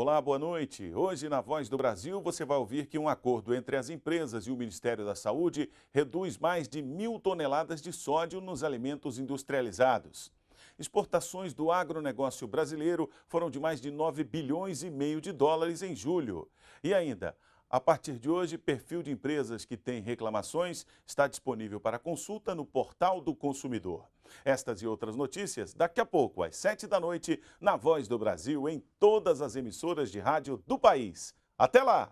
Olá, boa noite. Hoje, na Voz do Brasil, você vai ouvir que um acordo entre as empresas e o Ministério da Saúde reduz mais de mil toneladas de sódio nos alimentos industrializados. Exportações do agronegócio brasileiro foram de mais de 9 bilhões e meio de dólares em julho. E ainda, a partir de hoje, perfil de empresas que têm reclamações está disponível para consulta no portal do consumidor. Estas e outras notícias daqui a pouco, às 7 da noite, na Voz do Brasil, em todas as emissoras de rádio do país. Até lá!